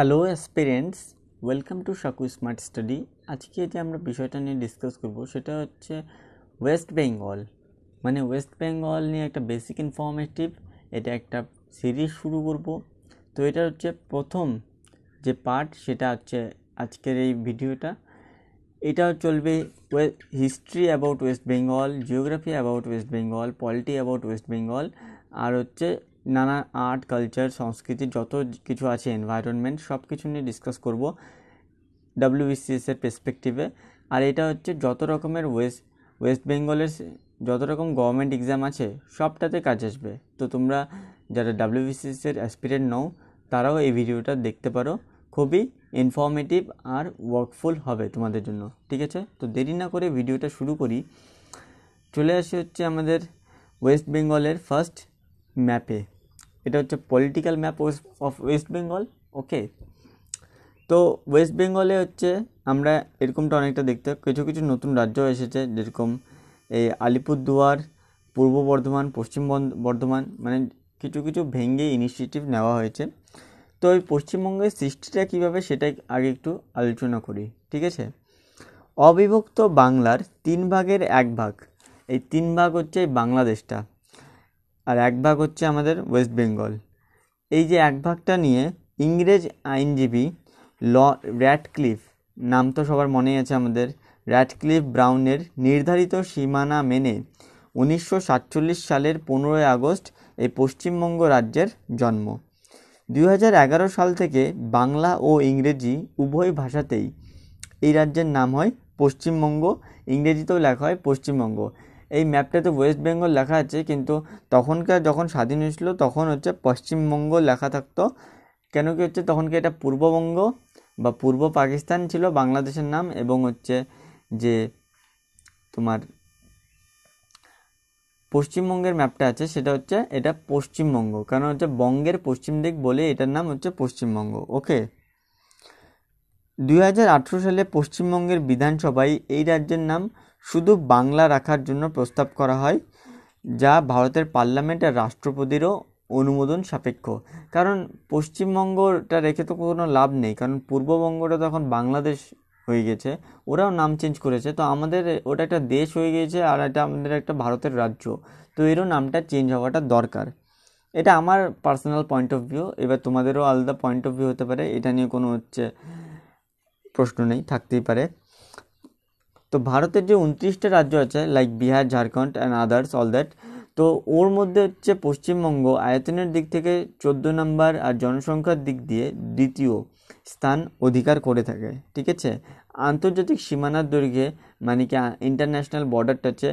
Hello aspirants welcome to সাকু smart study আজকে যে আমরা বিষয়টা নিয়ে ডিসকাস করব সেটা হচ্ছে ওয়েস্ট বেঙ্গল মানে ওয়েস্ট বেঙ্গল নিয়ে একটা বেসিক ইনফরমেটিভ এটা একটা সিরিজ শুরু করব তো এটা হচ্ছে প্রথম যে পার্ট সেটা হচ্ছে আজকের এই ভিডিওটা এটা চলবে history about West Bengal geography about West Bengal polity about West Bengal আর হচ্ছে নানা আর্ট কালচার সংস্কৃতি যত কিছু আছে এনভায়রনমেন্ট সব কিছু নিয়ে ডিসকাস করব ডাব্লিউবিসিএসের পেসপেক্টিভে আর এটা হচ্ছে যত রকমের ওয়েস্ট ওয়েস্ট বেঙ্গলের যত রকম গভর্নমেন্ট এক্সাম আছে সবটাতে কাজ আসবে তো তোমরা যারা ডাব্লিউবিসিএসের অ্যাসপিরেন্ট নও তারাও এই ভিডিওটা দেখতে পারো খুবই ইনফর্মেটিভ আর ওয়ার্কফুল হবে তোমাদের জন্য ঠিক আছে তো দেরি না করে ভিডিওটা শুরু করি চলে আসি হচ্ছে আমাদের ওয়েস্ট বেঙ্গলের ফার্স্ট ম্যাপে এটা হচ্ছে political map of West Bengal okay তো ওয়েস্ট বেঙ্গলে হচ্ছে আমরা এরকমটা অনেকটা দেখতে কিছু কিছু নতুন রাজ্য এসেছে যেরকম এই আলিপুরদুয়ার পূর্ব বর্ধমান পশ্চিম বর্ধমান মানে কিছু কিছু ভেঙ্গে ইনিশিয়েটিভ নেওয়া হয়েছে তো এই পশ্চিমবঙ্গের সৃষ্টিটা কীভাবে সেটাই আগে একটু আলোচনা করি ঠিক আছে অবিভক্ত বাংলার তিন ভাগের এক ভাগ এই তিন ভাগ হচ্ছে বাংলাদেশটা আর এক ভাগ হচ্ছে আমাদের ওয়েস্ট বেঙ্গল এই যে এক ভাগটা নিয়ে ইংরেজ আইনজীবী ল র্যাডক্লিফ নাম তো সবার মনে আছে আমাদের র্যাডক্লিফ ব্রাউনের নির্ধারিত সীমানা মেনে উনিশশো সালের পনেরোই আগস্ট এই পশ্চিমবঙ্গ রাজ্যের জন্ম দুই সাল থেকে বাংলা ও ইংরেজি উভয় ভাষাতেই এই রাজ্যের নাম হয় পশ্চিমবঙ্গ ইংরেজিতেও লেখা হয় পশ্চিমবঙ্গ এই ম্যাপটাতে ওয়েস্ট বেঙ্গল লেখা আছে কিন্তু তখনকার যখন স্বাধীন হয়েছিল তখন হচ্ছে পশ্চিমবঙ্গ লেখা থাকতো কেন কি হচ্ছে তখনকে এটা পূর্ববঙ্গ বা পূর্ব পাকিস্তান ছিল বাংলাদেশের নাম এবং হচ্ছে যে তোমার পশ্চিমবঙ্গের ম্যাপটা আছে সেটা হচ্ছে এটা পশ্চিমবঙ্গ কারণ হচ্ছে বঙ্গের পশ্চিম দিক বলে এটার নাম হচ্ছে পশ্চিমবঙ্গ ওকে দুই সালে পশ্চিমবঙ্গের বিধানসভায় এই রাজ্যের নাম শুধু বাংলা রাখার জন্য প্রস্তাব করা হয় যা ভারতের পার্লামেন্টের রাষ্ট্রপতিরও অনুমোদন সাপেক্ষ কারণ পশ্চিমবঙ্গটা রেখে তো কোনো লাভ নেই কারণ পূর্ববঙ্গটা তখন বাংলাদেশ হয়ে গেছে ওরাও নাম চেঞ্জ করেছে তো আমাদের ওটা একটা দেশ হয়ে গিয়েছে আর এটা আমাদের একটা ভারতের রাজ্য তো এরও নামটা চেঞ্জ হওয়াটা দরকার এটা আমার পার্সোনাল পয়েন্ট অফ ভিউ এবার তোমাদেরও আলাদা পয়েন্ট অফ ভিউ হতে পারে এটা নিয়ে কোনো হচ্ছে প্রশ্ন নেই থাকতেই পারে তো ভারতের যে উনত্রিশটা রাজ্য আছে like Bihar Jharkhand and others all that তো ওর মধ্যে হচ্ছে পশ্চিমবঙ্গ আয়তনের দিক থেকে চোদ্দো নম্বর আর জনসংখ্যার দিক দিয়ে দ্বিতীয় স্থান অধিকার করে থাকে ঠিক আছে আন্তর্জাতিক সীমানার দৈর্ঘ্যে মানে কি ইন্টারন্যাশনাল বর্ডারটা হচ্ছে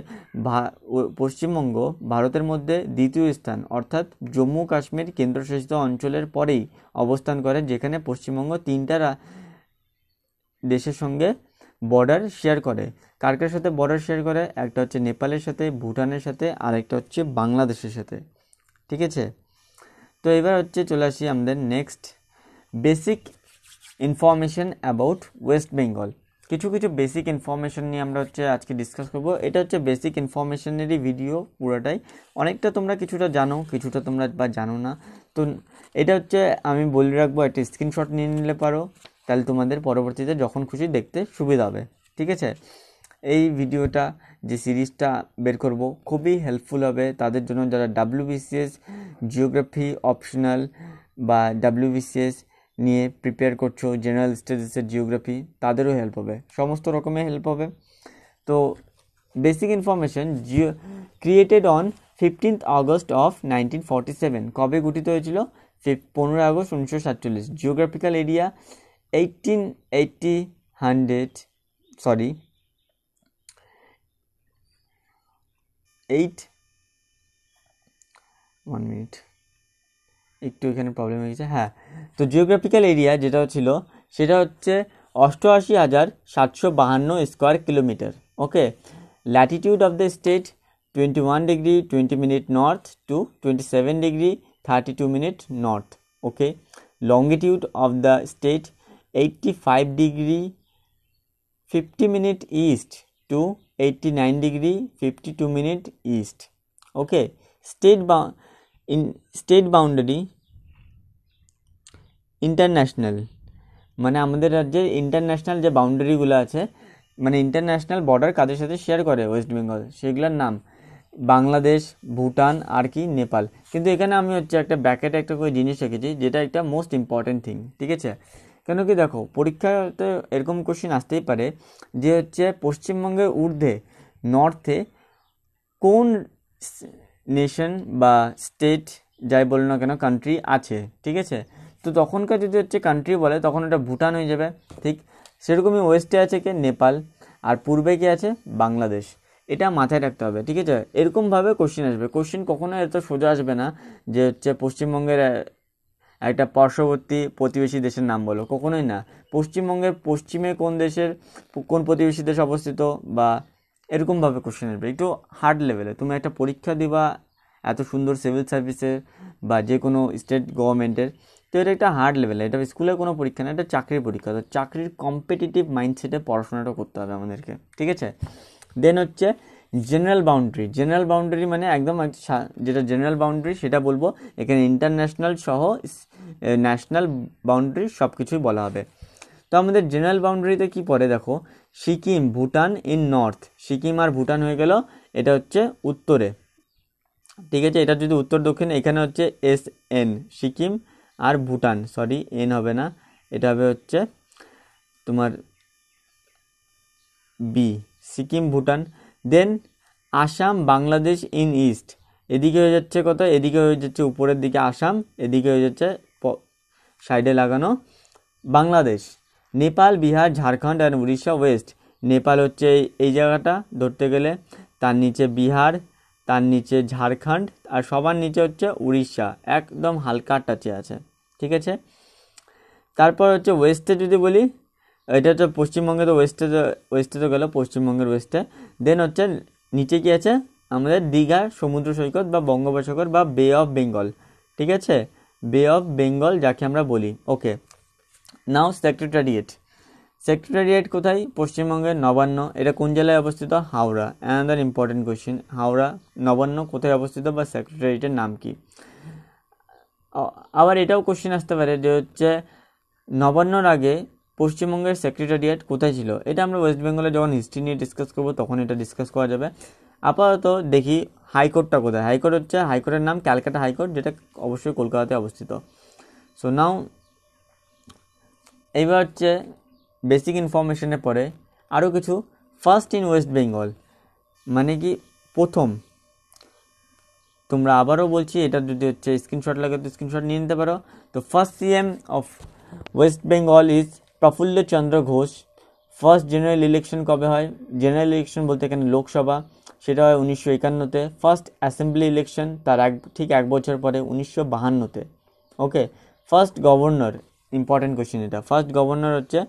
পশ্চিমবঙ্গ ভারতের মধ্যে দ্বিতীয় স্থান অর্থাৎ জম্মু কাশ্মীর কেন্দ্রশাসিত অঞ্চলের পরেই অবস্থান করে যেখানে পশ্চিমবঙ্গ তিনটা দেশের সঙ্গে বর্ডার শেয়ার করে কার কার সাথে বর্ডার শেয়ার করে একটা হচ্ছে নেপালের সাথে ভুটানের সাথে আরেকটা হচ্ছে বাংলাদেশের সাথে ঠিক আছে তো এবার হচ্ছে চলে আসি আমাদের next basic information about West Bengal কিছু কিছু বেসিক ইনফরমেশন নিয়ে আমরা হচ্ছে আজকে ডিসকাস করবো এটা হচ্ছে বেসিক ইনফরমেশনেরই ভিডিও পুরোটাই অনেকটা তোমরা কিছুটা জানো কিছুটা তোমরা বা জানো না তো এটা হচ্ছে আমি বলে রাখবো একটা স্ক্রিনশট নিয়ে নিলে পারো তাহলে তোমাদের পরবর্তীতে যখন খুশি দেখতে সুবিধা হবে ঠিক আছে এই ভিডিওটা যে সিরিজটা বের করব খুবই হেল্পফুল হবে তাদের জন্য যারা ডাব্লিউবিসিএস জিওগ্রাফি অপশনাল বা ডাব্লিউবিসিএস নিয়ে প্রিপেয়ার করছো জেনারেল স্টাডিজের জিওগ্রাফি তাদেরও হেল্প হবে সমস্ত রকমের হেল্প হবে তো বেসিক ইনফরমেশন জিও created on fifteenth August of nineteen forty seven কবে গঠিত হয়েছিল পনেরো আগস্ট উনিশশো সাতচল্লিশ geographical area eighteen eighty hundred sorry eight one minute একটু এখানে প্রবলেম হয়ে গেছে হ্যাঁ তো জিওগ্রাফিক্যাল এরিয়া যেটা ছিল সেটা হচ্ছে অষ্টআশি হাজার সাতশো বাহান্ন square kilometre okay latitude of the state twenty one degree twenty minute north to twenty seven degree thirty two minute north okay longitude of the state eighty five degree fifty minute east to eighty nine degree fifty two minute east okay state বা in state boundary international মানে আমাদের রাজ্যের international যে বাউন্ডারিগুলো আছে মানে international border কাদের সাথে share করে West Bengal সেগুলোর নাম বাংলাদেশ ভুটান আর কি নেপাল কিন্তু এখানে আমি হচ্ছে একটা ব্যাকেটে একটা করে জিনিস রেখেছি যেটা একটা মোস্ট ইম্পর্ট্যান্ট থিং ঠিক আছে কেন কি দেখো পরীক্ষাতে এরকম কোশ্চেন আসতেই পারে যে হচ্ছে পশ্চিমবঙ্গের ঊর্ধ্বে নর্থে কোন নেশন বা স্টেট যাই বলো না কেন কান্ট্রি আছে ঠিক আছে তো তখনকার যদি হচ্ছে কান্ট্রি বলে তখন ওটা ভুটান হয়ে যাবে ঠিক সেরকমই ওয়েস্টে আছে কি নেপাল আর পূর্বে কি আছে বাংলাদেশ এটা মাথায় রাখতে হবে ঠিক আছে এরকমভাবে কোশ্চেন আসবে কোশ্চেন কখনো এত সোজা আসবে না যে হচ্ছে পশ্চিমবঙ্গের একটা পার্শ্ববর্তী প্রতিবেশী দেশের নাম বলো কখনোই না পশ্চিমবঙ্গের পশ্চিমে কোন দেশের কোন প্রতিবেশী দেশ অবস্থিত বা এরকমভাবে কোশ্চেন আসবে একটু হার্ড লেভেলে তুমি একটা পরীক্ষা দিবা এত সুন্দর সিভিল সার্ভিসের বা যে কোনো স্টেট গভর্নমেন্টের তো এটা একটা হার্ড লেভেলে এটা স্কুলে কোনো পরীক্ষা না এটা চাকরির পরীক্ষা তো চাকরির কম্পিটিটিভ মাইন্ডসেটে পড়াশোনাটা করতে হবে আমাদেরকে ঠিক আছে দেন হচ্ছে জেনারেল বাউন্ডারি জেনারেল বাউন্ডারি মানে একদম যেটা জেনারেল বাউন্ডারি সেটা বলবো এখানে ইন্টারন্যাশনাল সহ ন্যাশনাল বাউন্ডারি সব কিছুই বলা হবে তো আমাদের জেনারেল বাউন্ডারিতে কি পড়ে দেখো সিকিম ভুটান ইন নর্থ সিকিম আর ভুটান হয়ে গেল এটা হচ্ছে উত্তরে ঠিক আছে এটা যদি উত্তর দক্ষিণ এখানে হচ্ছে এস এন সিকিম আর ভুটান সরি এন হবে না এটা হবে হচ্ছে তোমার B Sikkim Bhutan then Assam Bangladesh in east এদিকে হয়ে যাচ্ছে কত এদিকে হয়ে যাচ্ছে উপরের দিকে আসাম এদিকে হয়ে যাচ্ছে সাইডে লাগানো বাংলাদেশ নেপাল বিহার ঝাড়খণ্ড অ্যান্ড উড়িষ্যা ওয়েস্ট নেপাল হচ্ছে এই জায়গাটা ধরতে গেলে তার নিচে বিহার তার নিচে ঝাড়খণ্ড আর সবার নিচে হচ্ছে উড়িষ্যা একদম হালকা টাচে আছে ঠিক আছে তারপর হচ্ছে ওয়েস্টে যদি বলি এটা হচ্ছে পশ্চিমবঙ্গের ওয়েস্টে ওয়েস্টে তো গেলো পশ্চিমবঙ্গের ওয়েস্টে দেন হচ্ছে নিচে কি আছে আমাদের দীঘা সমুদ্র সৈকত বা বঙ্গোপসাগর বা বে অফ বেঙ্গল ঠিক আছে বে অফ বেঙ্গল যাকে আমরা বলি ওকে নাও সেক্রেটারিয়েট সেক্রেটারিয়েট কোথায় পশ্চিমবঙ্গের নবান্ন এটা কোন জেলায় অবস্থিত Howrah another important question Howrah Nabanna কোথায় অবস্থিত বা সেক্রেটারিয়েটের নাম কি আবার এটাও কোশ্চেন আসতে পারে যে হচ্ছে নবান্নর আগে পশ্চিমবঙ্গের সেক্রেটারিয়েট কোথায় ছিল এটা আমরা ওয়েস্ট বেঙ্গলে যখন হিস্ট্রি নিয়ে ডিসকাস করবো তখন এটা ডিসকাস করা যাবে আপাতত দেখি হাইকোর্টটা কোথায় হাইকোর্ট হচ্ছে হাইকোর্টের নাম ক্যালকাটা হাইকোর্ট যেটা অবশ্যই কলকাতাতে অবস্থিত সো নাও এইবার হচ্ছে বেসিক ইনফরমেশনের পরে আরও কিছু ফার্স্ট ইন ওয়েস্ট বেঙ্গল মানে কি প্রথম তোমরা আবারও বলছি এটা যদি হচ্ছে স্ক্রিনশট লাগে তো স্ক্রিনশট নিয়ে নিতে পারো তো first CM of West Bengal is Prafulla Chandra Ghosh first general election কবে হয় জেনারেল ইলেকশন বলতে এখানে লোকসভা সেটা হয় উনিশশো একান্নতে ফার্স্ট অ্যাসেম্বলি ইলেকশন তার এক ঠিক এক বছর পরে উনিশশো বাহান্নতে okay first governor important question এটা ফার্স্ট গভর্নর হচ্ছে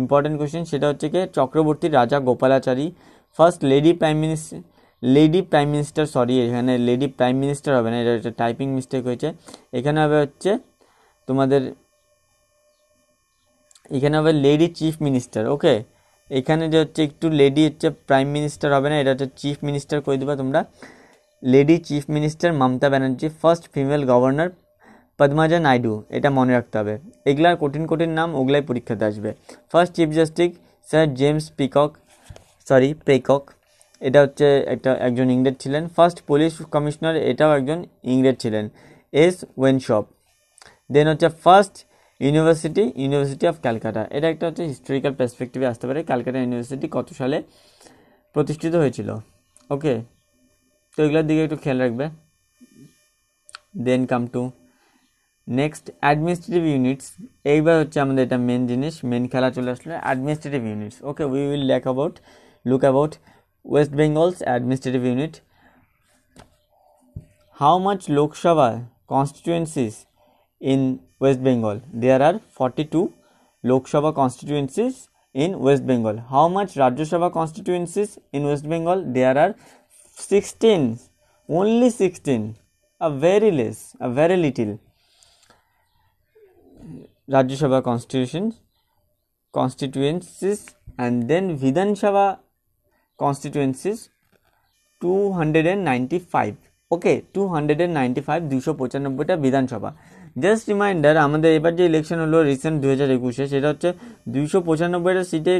ইম্পর্টেন্ট কোশ্চেন সেটা হচ্ছে কি Chakravarti Rajagopalachari first lady prime minister lady prime minister sorry এখানে লেডি প্রাইম মিনিস্টার হবে না এটা একটা টাইপিং মিস্টেক হয়েছে এখানে হবে হচ্ছে তোমাদের এখানে হবে লেডি চিফ মিনিস্টার ওকে এখানে যে হচ্ছে একটু লেডি হচ্ছে প্রাইম মিনিস্টার হবে না এটা হচ্ছে চিফ মিনিস্টার করে দেবা তোমরা lady chief minister Mamata Banerjee first female governor Padmaja Naidu এটা মনে রাখতে হবে এগুলার কঠিন কঠিন নাম ওগুলাই পরীক্ষাতে আসবে first chief justice sir James Peacock sorry Peacock এটা হচ্ছে একটা একজন ইংরেজ ছিলেন ফার্স্ট পুলিশ কমিশনার এটাও একজন ইংরেজ ছিলেন এস ওয়েনশপ দেন হচ্ছে first university university of Calcutta এটা একটা হচ্ছে হিস্টোরিক্যাল পার্সপেক্টিভে আসতে পারে ক্যালকাটা ইউনিভার্সিটি কত সালে প্রতিষ্ঠিত হয়েছিল ওকে তো এগুলোর দিকে একটু খেয়াল রাখবে then come to next administrative units এইবার হচ্ছে আমাদের এটা মেন জিনিস মেন খেলা চলে আসলে administrative units okay we will lack about look about West Bengal's administrative unit how much Lok Sabha constituencies in West Bengal. There are 42 Lok Sabha constituencies in West Bengal. How much Rajya Sabha constituencies in West Bengal? There are 16, only 16, a very less, a very little Rajya Sabha constitutions constituencies and then Vidhan Sabha constituencies 295 okay two hundred and ninety five দুশো পঁচানব্বইটা বিধানসভা just reminder আমাদের এবার যে election হলো recent দু হাজার একুশে সেটা হচ্ছে দুইশো পঁচানব্বইটা সিটে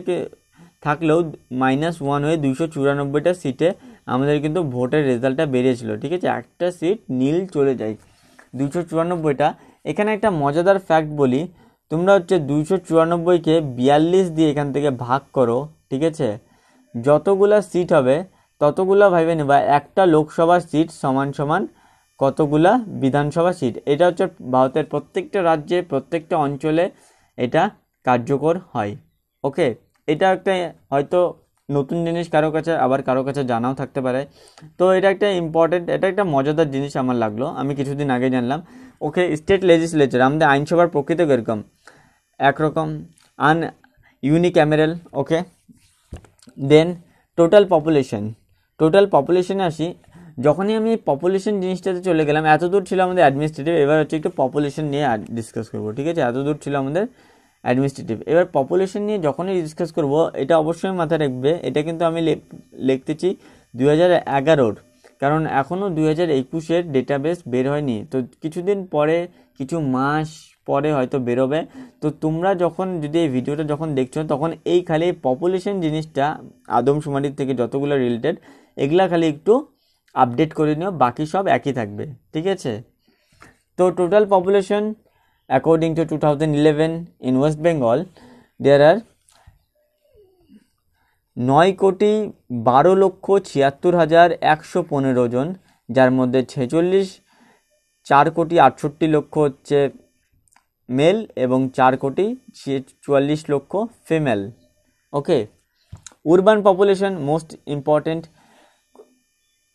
থাকলেও মাইনাস ওয়ান হয়ে দুইশো চুরানব্বইটা সিটে আমাদের কিন্তু ভোটের রেজাল্টটা বেরিয়েছিল ঠিক আছে একটা সিট নীল চলে যায় দুইশো চুরানব্বইটা এখানে একটা মজাদার ফ্যাক্ট বলি তোমরা হচ্ছে দুইশো চুরানব্বইকে বিয়াল্লিশ দিয়ে এখান থেকে ভাগ করো ঠিক আছে যতগুলা সিট হবে ততগুলো ভাবে নেবা একটা লোকসভা সিট সমান সমান কতগুলা বিধানসভা সিট এটা হচ্ছে ভারতের প্রত্যেকটা রাজ্যে প্রত্যেকটা অঞ্চলে এটা কার্যকর হয় ওকে এটা একটা হয়তো নতুন জিনিস কারো কাছে আবার কারো কাছে জানাও থাকতে পারে তো এটা একটা ইম্পর্টেন্ট এটা একটা মজাদার জিনিস আমার লাগলো আমি কিছুদিন আগে জানলাম ওকে স্টেট লেজিসলেচার আমাদের আইনসভার প্রকৃত কীরকম একরকম unicameral okay then total population total পপুলেশনে আসি যখনই আমি পপুলেশন জিনিসটাতে চলে গেলাম এত দূর ছিল আমাদের অ্যাডমিনিস্ট্রেটিভ এবার হচ্ছে একটু পপুলেশন নিয়ে ডিসকাস করবো ঠিক আছে এত দূর ছিল আমাদের অ্যাডমিনিস্ট্রেটিভ এবার পপুলেশন নিয়ে যখনই ডিসকাস করব এটা অবশ্যই মাথায় রাখবে এটা কিন্তু আমি লিখতেছি দু হাজার এগারোর কারণ এখনও দু হাজার একুশের ডেটাবেস বের হয়নি তো কিছুদিন পরে কিছু মাস পরে হয়তো বেরোবে তো তোমরা যখন যদি এই ভিডিওটা যখন দেখছো তখন এই খালি পপুলেশন জিনিসটা আদমশুমারির থেকে যতগুলো রিলেটেড এগুলা খালি একটু আপডেট করে নিও বাকি সব একই থাকবে ঠিক আছে তো total population according to two thousand eleven in West Bengal there are নয় কোটি বারো লক্ষ ছিয়াত্তর হাজার একশো পনেরো জন যার মধ্যে ছেচল্লিশ চার কোটি আটষট্টি লক্ষ হচ্ছে মেল এবং চার কোটি চুয়াল্লিশ লক্ষ female okay urban population most important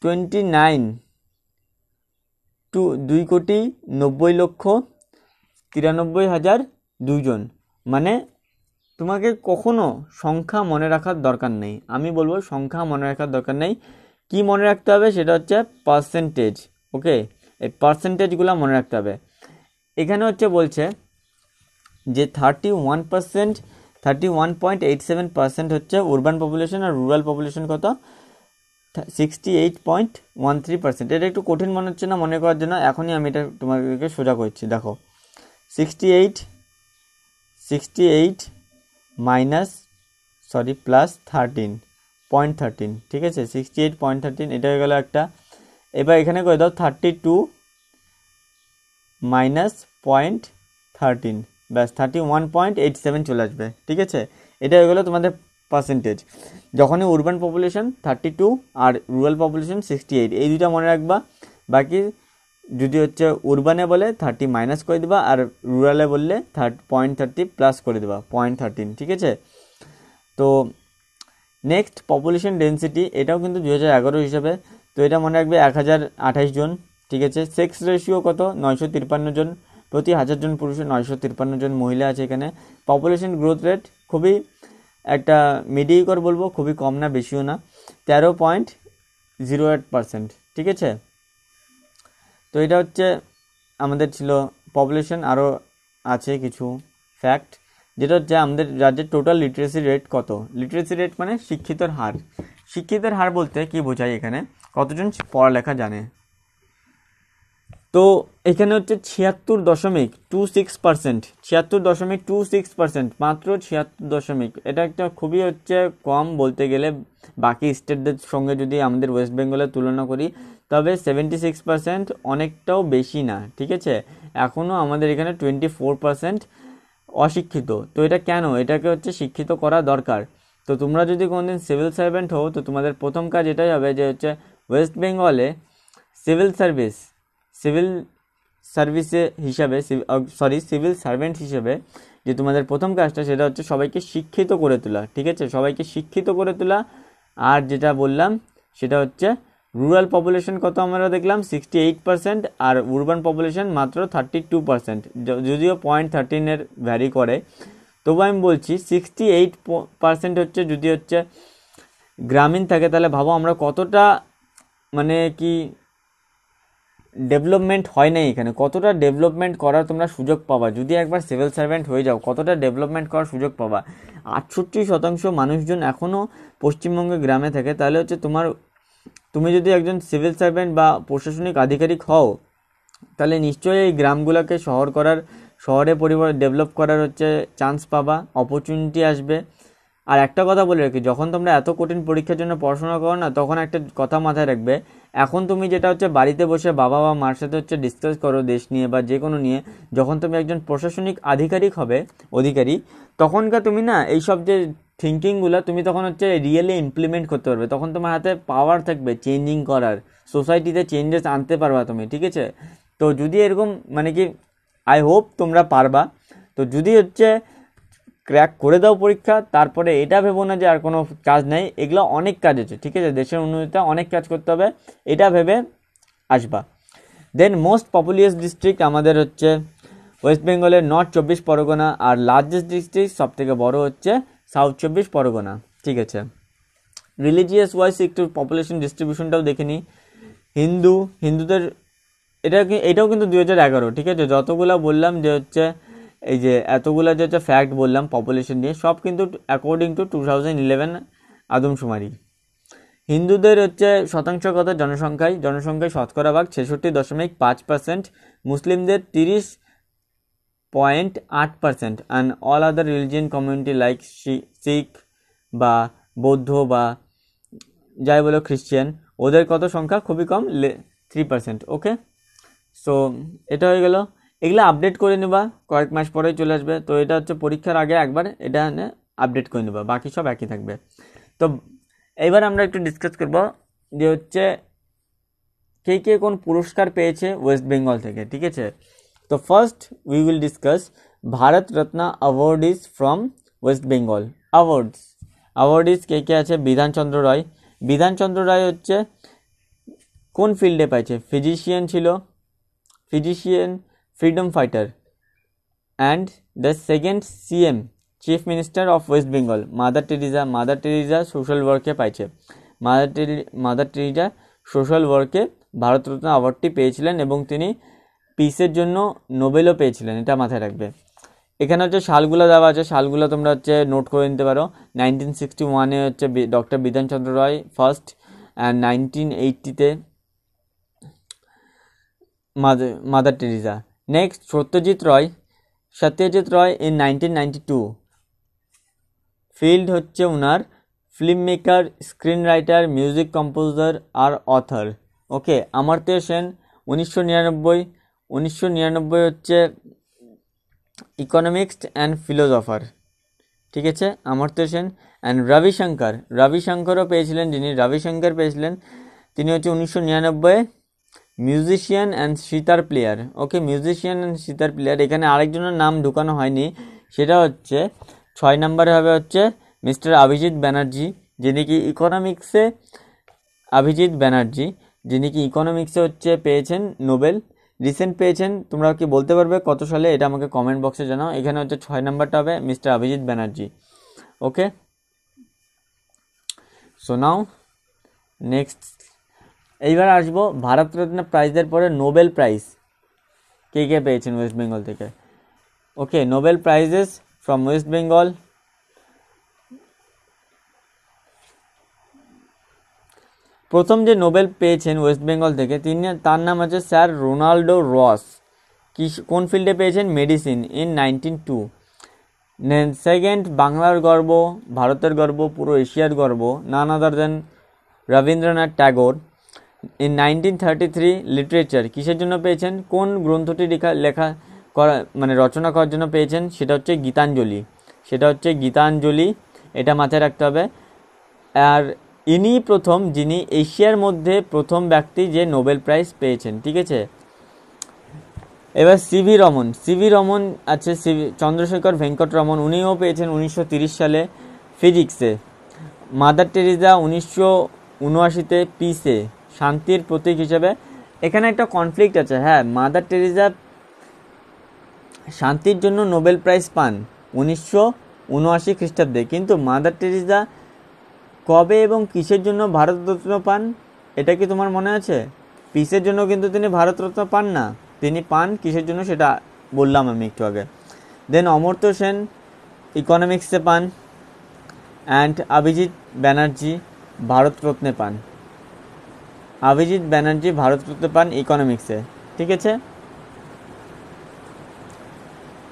twenty nine two দুই কোটি নব্বই লক্ষ তিরানব্বই হাজার দুজন মানে তোমাকে কখনো সংখ্যা মনে রাখার দরকার নেই আমি বলবো সংখ্যা মনে রাখার দরকার নেই কি মনে রাখতে হবে সেটা হচ্ছে পার্সেন্টেজ ওকে এই পার্সেন্টেজগুলো মনে রাখতে হবে এখানে হচ্ছে বলছে যে thirty one percent thirty one point eight seven percent হচ্ছে উরবান পপুলেশন আর রুরাল পপুলেশন কত sixty eight point one three percent এটা একটু কঠিন মনে হচ্ছে না মনে করার জন্য এখনই আমি এটা তোমাদেরকে সোজা করছি দেখো sixty eight sixty eight minus sorry plus thirteen point thirteen ঠিক আছে সিক্সটি এইট পয়েন্ট থার্টিন এটা হয়ে গেলো একটা এবার এখানে করে দাও thirty two minus point thirteen ব্যাস thirty one point eight seven চলে আসবে ঠিক আছে এটা হয়ে গেলো তোমাদের পার্সেন্টেজ যখনই উর্বান পপুলেশন থার্টি টু আর রুরাল পপুলেশন সিক্সটি এইট এই দুটা মনে রাখবা বাকি যদি হচ্ছে উরবানে বলে থার্টি মাইনাস করে দেবা আর রুরালে বললে থার্ট পয়েন্ট থার্টি প্লাস করে দেবা পয়েন্ট থার্টিন ঠিক আছে তো নেক্সট পপুলেশন ডেন্সিটি এটাও কিন্তু দু হাজার এগারো হিসাবে তো এটা মনে রাখবে এক হাজার আঠাশ জন ঠিক আছে সেক্স রেশিও কত নয়শো তিপ্পান্ন জন প্রতি হাজার জন পুরুষে নয়শো তিপ্পান্ন জন মহিলা আছে এখানে পপুলেশন গ্রোথ রেট খুবই একটা মিডিকর বলবো খুবই কম না বেশিও না তেরো পয়েন্ট জিরো এইট পারসেন্ট ঠিক আছে তো এটা হচ্ছে আমাদের ছিল পপুলেশন আরও আছে কিছু ফ্যাক্ট যেটা হচ্ছে আমাদের রাজ্যের টোটাল লিটারেসি রেট কত লিটারেসি রেট মানে শিক্ষিতর হার শিক্ষিতের হার বলতে কি বোঝায় এখানে কতজন পড়ালেখা জানে তো এখানে হচ্ছে ছিয়াত্তর দশমিক টু সিক্স পার্সেন্ট ছিয়াত্তর দশমিক টু সিক্স পার্সেন্ট মাত্র ছিয়াত্তর দশমিক এটা একটা খুবই হচ্ছে কম বলতে গেলে বাকি স্টেটদের সঙ্গে যদি আমাদের ওয়েস্ট বেঙ্গলের তুলনা করি তবে সেভেন্টি সিক্স পার্সেন্ট অনেকটাও বেশি না ঠিক আছে এখনও আমাদের এখানে টোয়েন্টি ফোর পার্সেন্ট অশিক্ষিত তো এটা কেন এটাকে হচ্ছে শিক্ষিত করা দরকার তো তোমরা যদি কোনোদিন সিভিল সার্ভেন্ট হও তো তোমাদের প্রথম কাজ এটাই হবে যে হচ্ছে ওয়েস্ট বেঙ্গলে সিভিল সার্ভিস সিভিল সার্ভিসে হিসাবে সরি সিভিল সার্ভেন্ট হিসেবে যে তোমাদের প্রথম কাজটা সেটা হচ্ছে সবাইকে শিক্ষিত করে তোলা ঠিক আছে সবাইকে শিক্ষিত করে তোলা আর যেটা বললাম সেটা হচ্ছে রুরাল পপুলেশন কত আমরা দেখলাম সিক্সটি এইট পার্সেন্ট আর উর্বান পপুলেশন মাত্র থার্টি টু পার্সেন্ট যদিও পয়েন্ট থার্টিনের ভ্যারি করে তবু আমি বলছি সিক্সটি এইট পার্সেন্ট হচ্ছে যদি হচ্ছে গ্রামীণ থাকে তাহলে ভাবো আমরা কতটা মানে কি ডেভেলপমেন্ট হয় নাই এখানে কতটা ডেভেলপমেন্ট করার তোমরা সুযোগ পাবা যদি একবার সিভিল সার্ভেন্ট হয়ে যাও কতটা ডেভেলপমেন্ট করার সুযোগ পাবা আটষট্টি শতাংশ মানুষজন এখনও পশ্চিমবঙ্গে গ্রামে থাকে তাহলে হচ্ছে তোমার তুমি যদি একজন সিভিল সার্ভেন্ট বা প্রশাসনিক আধিকারিক হও তাহলে নিশ্চয়ই এই গ্রামগুলোকে শহর করার শহরে পরিবার ডেভেলপ করার হচ্ছে চান্স পাবা অপরচুনিটি আসবে আর একটা কথা বলে রাখি যখন তোমরা এত কঠিন পরীক্ষার জন্য পড়াশোনা করো না তখন একটা কথা মাথায় রাখবে এখন তুমি যেটা হচ্ছে বাড়িতে বসে বাবা বা মার সাথে হচ্ছে ডিসকাস করো দেশ নিয়ে বা যে কোনো নিয়ে যখন তুমি একজন প্রশাসনিক আধিকারিক হবে অধিকারী তখনকার তুমি না এইসব যে থিঙ্কিংগুলো তুমি তখন হচ্ছে রিয়েলি ইমপ্লিমেন্ট করতে পারবে তখন তোমার হাতে পাওয়ার থাকবে চেঞ্জিং করার সোসাইটিতে চেঞ্জেস আনতে পারবা তুমি ঠিক আছে তো যদি এরকম মানে কি আই হোপ তোমরা পারবা তো যদি হচ্ছে ক্র্যাক করে দাও পরীক্ষা তারপরে এটা ভেবো না যে আর কোনো কাজ নেই এগুলো অনেক কাজ আছে ঠিক আছে দেশের উন্নতিতে অনেক কাজ করতে হবে এটা ভেবে আসবা দেন মোস্ট পপুলিয়াস ডিস্ট্রিক্ট আমাদের হচ্ছে ওয়েস্ট বেঙ্গলের নর্থ চব্বিশ পরগনা আর লার্জেস্ট ডিস্ট্রিক্ট সব থেকে বড় হচ্ছে সাউথ চব্বিশ পরগনা ঠিক আছে রিলিজিয়াস ওয়াইজ একটু পপুলেশন ডিস্ট্রিবিউশনটাও দেখে নিই হিন্দু হিন্দুদের এটা এটাও কিন্তু দু হাজার এগারো ঠিক আছে যতগুলো বললাম যে হচ্ছে এই যে এতগুলো যে হচ্ছে ফ্যাক্ট বললাম পপুলেশন নিয়ে সব কিন্তু according to two thousand eleven আদমশুমারি হিন্দুদের হচ্ছে শতাংশগত জনসংখ্যায় জনসংখ্যায় শতকরা ভাগ ছেষট্টি দশমিক পাঁচ পার্সেন্ট মুসলিমদের তিরিশ পয়েন্ট আট পার্সেন্ট and all other religion community like শিখ বা বৌদ্ধ বা যাই বলো খ্রিশ্চিয়ান ওদের কত সংখ্যা খুবই কম থ্রি পার্সেন্ট ওকে সো এটা হয়ে গেল এগুলো আপডেট করে নেবা কয়েক মাস পরেই চলে আসবে তো এটা হচ্ছে পরীক্ষার আগে একবার এটা আপডেট করে নেবা বাকি সব একই থাকবে তো এবার আমরা একটু ডিসকাস করব যে হচ্ছে কে কে কোন পুরস্কার পেয়েছে ওয়েস্ট বেঙ্গল থেকে ঠিক আছে তো first we will discuss Bharat Ratna award is from West Bengal awards award is কে কে আছে বিধানচন্দ্র রায় বিধানচন্দ্র রায় হচ্ছে কোন ফিল্ডে পাইছে ফিজিশিয়ান ছিল physician freedom fighter, and the second CM chief minister of West Bengal Mother Teresa Mother Teresa social ওয়ার্কে পাইছে মাদার টেরি মাদার টেরিজা সোশ্যাল ওয়ার্কে ভারতরত্ন অ্যাওয়ার্ডটি পেয়েছিলেন এবং তিনি পিসের জন্য নোবেলও পেয়েছিলেন এটা মাথায় রাখবে এখানে হচ্ছে সালগুলো দেওয়া আছে সালগুলো তোমরা হচ্ছে নোট করে নিতে পারো নাইনটিন সিক্সটি ওয়ানে হচ্ছে doctor Bidhan Chandra Roy first and nineteen এইটটিতে Mother Teresa next Satyajit Ray Satyajit Ray in field হচ্ছে ওনার filmmaker screenwriter music composer আর অথর ওকে অমর্ত্য সেন উনিশশো নিরানব্বই উনিশশো নিরানব্বই হচ্ছে ইকোনমিক্স অ্যান্ড ফিলোজফার ঠিক আছে অমর্ত্য সেন অ্যান্ড রবিশঙ্কর রবিশঙ্করও পেয়েছিলেন যিনি রবিশঙ্কর পেয়েছিলেন তিনি হচ্ছে উনিশশো নিরানব্বই musician and sitar player okay musician and sitar player এখানে আরেকজনের নাম ঢুকানো হয়নি সেটা হচ্ছে ছয় নম্বরে হবে হচ্ছে মিস্টার অভিজিৎ ব্যানার্জি যিনি কি ইকোনমিক্সে অভিজিৎ ব্যানার্জি যিনি কি ইকোনমিক্সে হচ্ছে পেয়েছেন নোবেল রিসেন্ট পেয়েছেন তোমরা কি বলতে পারবে কত সালে এটা আমাকে কমেন্ট বক্সে জানাও এখানে হচ্ছে ছয় নম্বরটা হবে mister Abhijit Banerjee okay so now next এইবার আসবো ভারতরত্ন প্রাইজের পরে নোবেল প্রাইজ কে কে পেয়েছেন ওয়েস্ট বেঙ্গল থেকে okay Nobel prizes from West Bengal প্রথম যে নোবেল পেয়েছেন ওয়েস্ট বেঙ্গল থেকে তিনি তার নাম আছে স্যার রোনাল্ডো রস কি কোন ফিল্ডে পেয়েছেন medicine in nineteen two second বাংলার গর্ব ভারতের গর্ব পুরো এশিয়ার গর্ব none other then Rabindranath Tagore in nineteen thirty three literature কিসের জন্য পেয়েছেন কোন গ্রন্থটি লেখা লেখা করা মানে রচনা করার জন্য পেয়েছেন সেটা হচ্ছে গীতাঞ্জলি সেটা হচ্ছে গীতাঞ্জলি এটা মাথায় রাখতে হবে আর ইনি প্রথম যিনি এশিয়ার মধ্যে প্রথম ব্যক্তি যে নোবেল প্রাইজ পেয়েছেন ঠিক আছে এবার সিভি রমন সিভি রমন আছে সিভি চন্দ্রশেখর ভেঙ্কট রমন উনিও পেয়েছেন উনিশশো সালে ফিজিক্সে মাদার টেরিজা উনিশশো উনআশিতে পিসে শান্তির প্রতীক হিসেবে এখানে একটা কনফ্লিক্ট আছে হ্যাঁ মাদার টেরিজা শান্তির জন্য নোবেল প্রাইজ পান উনিশশো উনআশি খ্রিস্টাব্দে কিন্তু মাদার টেরিজা কবে এবং কিসের জন্য ভারতরত্ন পান এটা কি তোমার মনে আছে পিসের জন্য কিন্তু তিনি ভারতরত্ন পান না তিনি পান কিসের জন্য সেটা বললাম আমি একটু আগে দেন অমর্ত্য সেন ইকোনমিক্সে পান অ্যান্ড অভিজিৎ ব্যানার্জি ভারতরত্নে পান অভিজিৎ ব্যানার্জি ভারত ভারতরত্ন পান ইকোনমিক্সে ঠিক আছে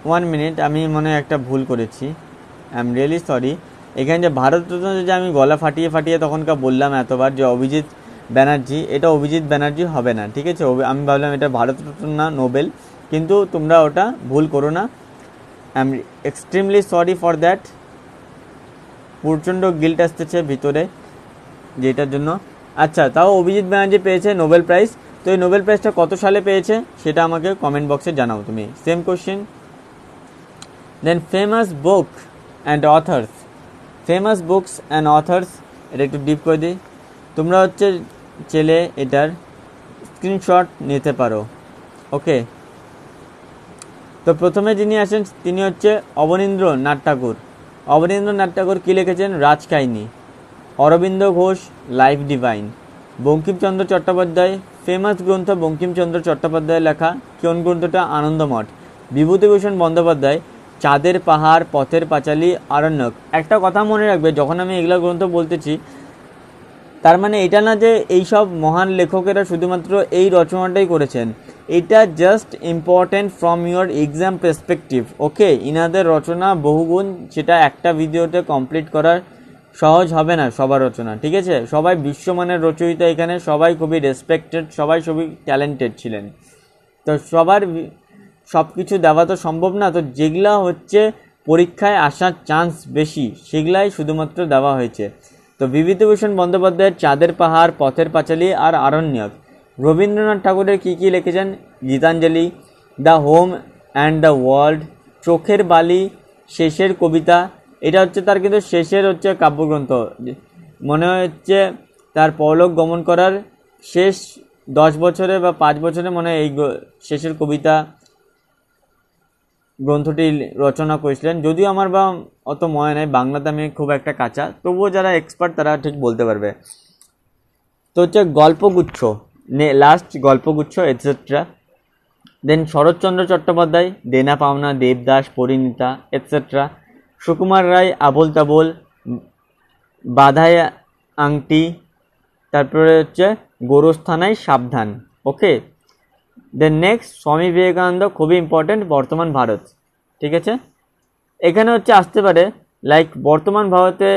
ওয়ান মিনিট আমি মনে একটা ভুল করেছি আই এম রিয়েলি সরি এখানে যে ভারতরত্ন যে আমি গলা ফাটিয়ে ফাটিয়ে তখনকার বললাম এতবার যে অভিজিৎ ব্যানার্জি এটা অভিজিৎ ব্যানার্জি হবে না ঠিক আছে আমি ভাবলাম এটা ভারতরত্ন না নোবেল কিন্তু তোমরা ওটা ভুল করো না I am extremely sorry for that প্রচণ্ড গিল্ট আসতেছে ভিতরে যেটার জন্য আচ্ছা তাও অভিজিৎ ব্যানার্জি পেয়েছে নোবেল প্রাইজ তো এই নোবেল প্রাইজটা কত সালে পেয়েছে সেটা আমাকে কমেন্ট বক্সে জানাও তুমি same question then famous book and authors famous books and authors এটা একটু ডিপ করে দিই তোমরা হচ্ছে ছেলে এটার স্ক্রিনশট নিতে পারো ওকে তো প্রথমে যিনি আসেন তিনি হচ্ছে অবনীন্দ্রনাথ ঠাকুর অবনীন্দ্রনাথ ঠাকুর কী লিখেছেন Rajkahini Aurobindo Ghosh life divine Bankim Chandra Chattopadhyay famous গ্রন্থ বঙ্কিমচন্দ্র চট্টোপাধ্যায় লেখা কোন গ্রন্থটা আনন্দমঠ বিভূতিভূষণ বন্দ্যোপাধ্যায় চাঁদের পাহাড় পথের পাঁচালী আরণ্যক একটা কথা মনে রাখবে যখন আমি এগুলো গ্রন্থ বলতেছি তার মানে এটা না যে এইসব মহান লেখকেরা শুধুমাত্র এই রচনাটাই করেছেন এটা just important from your exam perspective okay ইনাদের রচনা বহুগুণ সেটা একটা ভিডিওতে কমপ্লিট করার সহজ হবে না সবার রচনা ঠিক আছে সবাই বিশ্বমানের রচয়িতা এখানে সবাই খুবই রেসপেক্টেড সবাই খুবই ট্যালেন্টেড ছিলেন তো সবার সব কিছু দেওয়া তো সম্ভব না তো যেগুলা হচ্ছে পরীক্ষায় আসার চান্স বেশি সেগুলাই শুধুমাত্র দেওয়া হয়েছে তো বিভূতিভূষণ বন্দ্যোপাধ্যায়ের চাঁদের পাহাড় পথের পাঁচালি আর আরণ্যক রবীন্দ্রনাথ ঠাকুরের কী কী লিখেছেন Gitanjali the home and the world Chokher Bali শেষের কবিতা এটা হচ্ছে তার কিন্তু শেষের হচ্ছে কাব্যগ্রন্থ মনে হচ্ছে তার পরলোক গমন করার শেষ দশ বছরে বা পাঁচ বছরে মনে এই শেষের কবিতা গ্রন্থটি রচনা করেছিলেন যদিও আমার বা অত মনে নেই বাংলাতে আমি খুব একটা কাঁচা তবুও যারা এক্সপার্ট তারা ঠিক বলতে পারবে তো হচ্ছে গল্পগুচ্ছ নে last Galpaguchha etcetera then Saratchandra Chattopadhyay Dena Paona Devdas Parineeta etcetera Sukumar Ray Abol Tabol বাধায় আংটি তারপরে হচ্ছে গোরস্থানায় সাবধান ওকে দেন নেক্সট স্বামী বিবেকানন্দ খুবই ইম্পর্টেন্ট বর্তমান ভারত ঠিক আছে এখানে হচ্ছে আসতে পারে লাইক বর্তমান ভারতে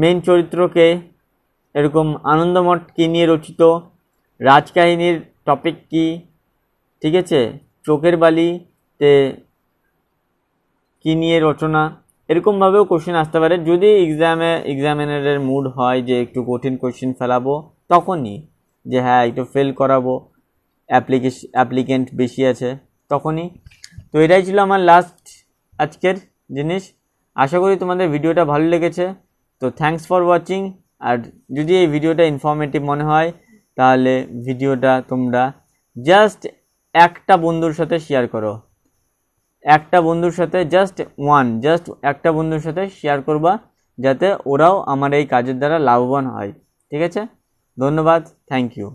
মেন চরিত্রকে এরকম আনন্দমঠ কী নিয়ে রচিত রাজকাহিনীর টপিক কী ঠিক আছে চোখের বালিতে কী নিয়ে রচনা এরকমভাবেও কোশ্চেন আসতে পারে যদি এক্সামে এক্সামিনারের মুড হয় যে একটু কঠিন কোশ্চেন ফেলাবো তখনই যে হ্যাঁ একটু ফেল করাবো অ্যাপ্লিকেশ অ্যাপ্লিকেন্ট বেশি আছে তখনই তো এটাই ছিল আমার লাস্ট আজকের জিনিস আশা করি তোমাদের ভিডিওটা ভালো লেগেছে তো থ্যাংকস ফর ওয়াচিং আর যদি এই ভিডিওটা ইনফর্মেটিভ মনে হয় তাহলে ভিডিওটা তোমরা জাস্ট একটা বন্ধুর সাথে শেয়ার করো একটা বন্ধুর সাথে জাস্ট ওয়ান জাস্ট একটা বন্ধুর সাথে শেয়ার করবা যাতে ওরাও আমার এই কাজের দ্বারা লাভবান হয় ঠিক আছে ধন্যবাদ থ্যাংক ইউ